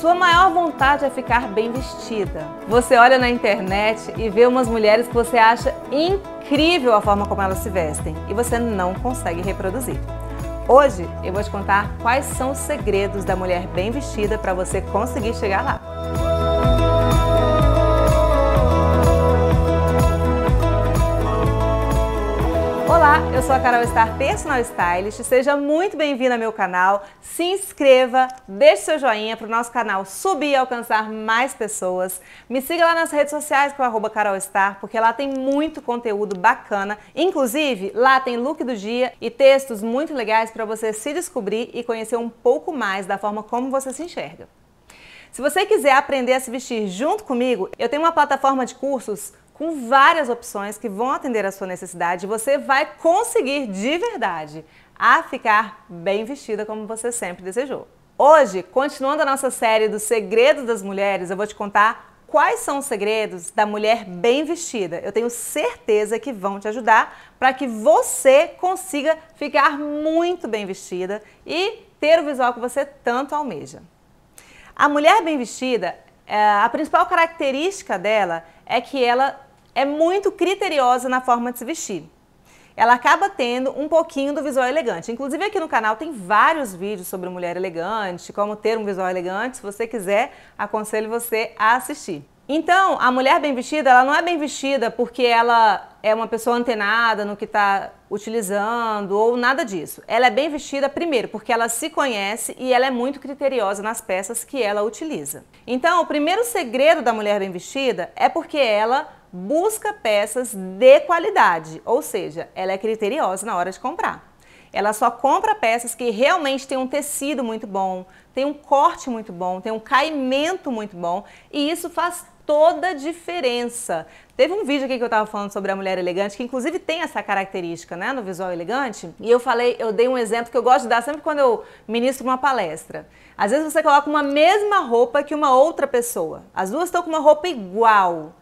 Sua maior vontade é ficar bem vestida. Você olha na internet e vê umas mulheres que você acha incrível a forma como elas se vestem e você não consegue reproduzir. Hoje eu vou te contar quais são os segredos da mulher bem vestida para você conseguir chegar lá. Olá, eu sou a Carol Star, personal stylist. Seja muito bem-vinda ao meu canal. Se inscreva, deixe seu joinha para o nosso canal subir e alcançar mais pessoas. Me siga lá nas redes sociais com é arroba Carol Star, porque lá tem muito conteúdo bacana. Inclusive, lá tem look do dia e textos muito legais para você se descobrir e conhecer um pouco mais da forma como você se enxerga. Se você quiser aprender a se vestir junto comigo, eu tenho uma plataforma de cursos com várias opções que vão atender a sua necessidade. Você vai conseguir de verdade a ficar bem vestida como você sempre desejou. Hoje, continuando a nossa série do Segredo das Mulheres, eu vou te contar quais são os segredos da mulher bem vestida. Eu tenho certeza que vão te ajudar para que você consiga ficar muito bem vestida e ter o visual que você tanto almeja. A mulher bem vestida, eh, a principal característica dela é que ela é muito criteriosa na forma de se vestir. Ela acaba tendo um pouquinho do visual elegante. Inclusive aqui no canal tem vários vídeos sobre mulher elegante, como ter um visual elegante. Se você quiser, aconselho você a assistir. Então, a mulher bem vestida, ela não é bem vestida porque ela é uma pessoa antenada no que está utilizando ou nada disso. Ela é bem vestida, primeiro, porque ela se conhece e ela é muito criteriosa nas peças que ela utiliza. Então, o primeiro segredo da mulher bem vestida é porque ela busca peças de qualidade, ou seja, ela é criteriosa na hora de comprar. Ela só compra peças que realmente tem um tecido muito bom, tem um corte muito bom, tem um caimento muito bom, e isso faz toda a diferença. Teve um vídeo aqui que eu estava falando sobre a mulher elegante, que inclusive tem essa característica, né, no visual elegante. E eu falei, eu dei um exemplo que eu gosto de dar sempre quando eu ministro uma palestra. Às vezes você coloca uma mesma roupa que uma outra pessoa. As duas estão com uma roupa igual.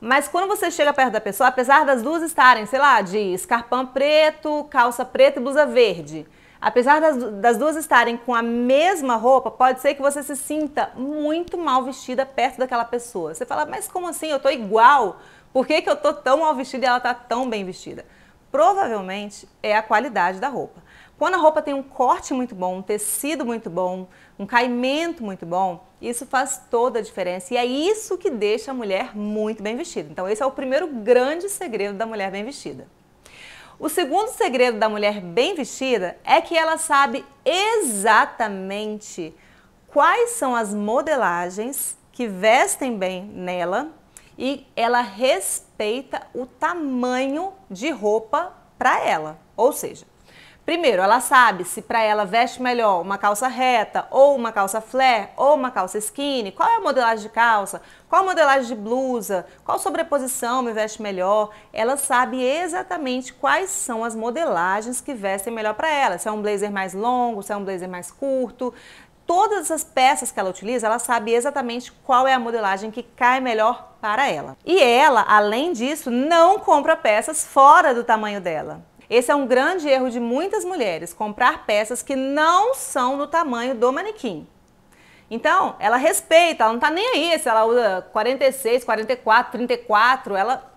Mas quando você chega perto da pessoa, apesar das duas estarem, sei lá, de escarpão preto, calça preta e blusa verde, Apesar das, das, duas estarem com a mesma roupa, pode ser que você se sinta muito mal vestida perto daquela pessoa. Você fala, mas como assim? Eu tô igual? Por que, que eu tô tão mal vestida e ela tá tão bem vestida? Provavelmente é a qualidade da roupa. Quando a roupa tem um corte muito bom, um tecido muito bom, um caimento muito bom, isso faz toda a diferença e é isso que deixa a mulher muito bem vestida. Então, esse é o primeiro grande segredo da mulher bem vestida. O segundo segredo da mulher bem vestida é que ela sabe exatamente quais são as modelagens que vestem bem nela e ela respeita o tamanho de roupa para ela. Ou seja, Primeiro, ela sabe se para ela veste melhor uma calça reta, ou uma calça flare, ou uma calça skinny, qual é a modelagem de calça, qual a modelagem de blusa, qual sobreposição me veste melhor. Ela sabe exatamente quais são as modelagens que vestem melhor para ela. Se é um blazer mais longo, se é um blazer mais curto, todas essas peças que ela utiliza, ela sabe exatamente qual é a modelagem que cai melhor para ela. E ela, além disso, não compra peças fora do tamanho dela. Esse é um grande erro de muitas mulheres, comprar peças que não são do tamanho do manequim. Então, ela respeita, ela não tá nem aí se ela usa 46, 44, 34, ela,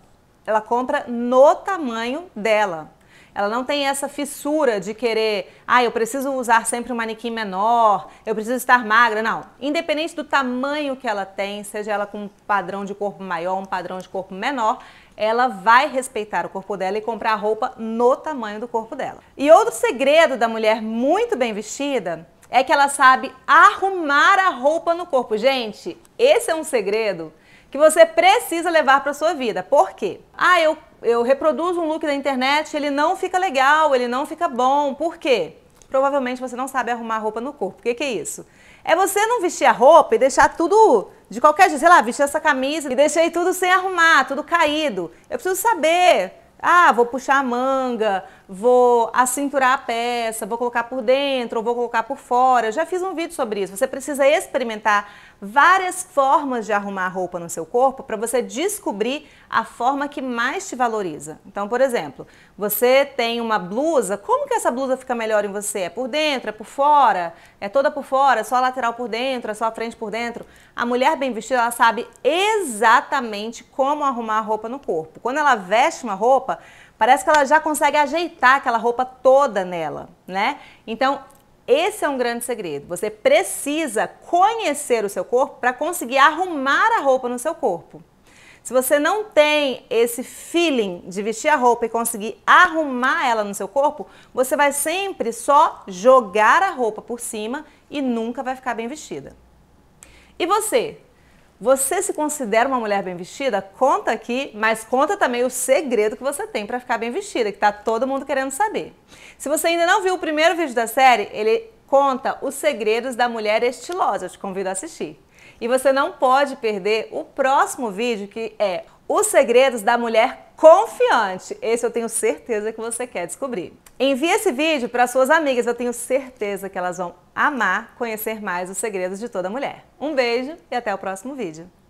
ela compra no tamanho dela. Ela não tem essa fissura de querer, ah, eu preciso usar sempre um manequim menor, eu preciso estar magra. Não. Independente do tamanho que ela tem, seja ela com um padrão de corpo maior, um padrão de corpo menor, ela vai respeitar o corpo dela e comprar roupa no tamanho do corpo dela. E outro segredo da mulher muito bem vestida é que ela sabe arrumar a roupa no corpo. Gente, esse é um segredo que você precisa levar para sua vida. Por quê? Ah, eu, eu reproduzo um look da internet, ele não fica legal, ele não fica bom. Por quê? Provavelmente você não sabe arrumar a roupa no corpo. O que, que é isso? É você não vestir a roupa e deixar tudo de qualquer jeito. Sei lá, vestir essa camisa e deixei tudo sem arrumar, tudo caído. Eu preciso saber ah, vou puxar a manga, vou acinturar a peça, vou colocar por dentro ou vou colocar por fora. Eu já fiz um vídeo sobre isso. Você precisa experimentar várias formas de arrumar a roupa no seu corpo para você descobrir a forma que mais te valoriza. Então, por exemplo, você tem uma blusa, como que essa blusa fica melhor em você? É por dentro, é por fora, é toda por fora, é só a lateral por dentro, é só a frente por dentro. A mulher bem vestida, ela sabe exatamente como arrumar a roupa no corpo. Quando ela veste uma roupa, Parece que ela já consegue ajeitar aquela roupa toda nela, né? Então, esse é um grande segredo. Você precisa conhecer o seu corpo para conseguir arrumar a roupa no seu corpo. Se você não tem esse feeling de vestir a roupa e conseguir arrumar ela no seu corpo, você vai sempre só jogar a roupa por cima e nunca vai ficar bem vestida. E você, você se considera uma mulher bem vestida? Conta aqui, mas conta também o segredo que você tem para ficar bem vestida, que tá todo mundo querendo saber. Se você ainda não viu o primeiro vídeo da série, ele conta os segredos da mulher estilosa. Eu te convido a assistir. E você não pode perder o próximo vídeo que é os segredos da mulher confiante. Esse eu tenho certeza que você quer descobrir. Envie esse vídeo para suas amigas, eu tenho certeza que elas vão amar conhecer mais os segredos de toda mulher. Um beijo e até o próximo vídeo.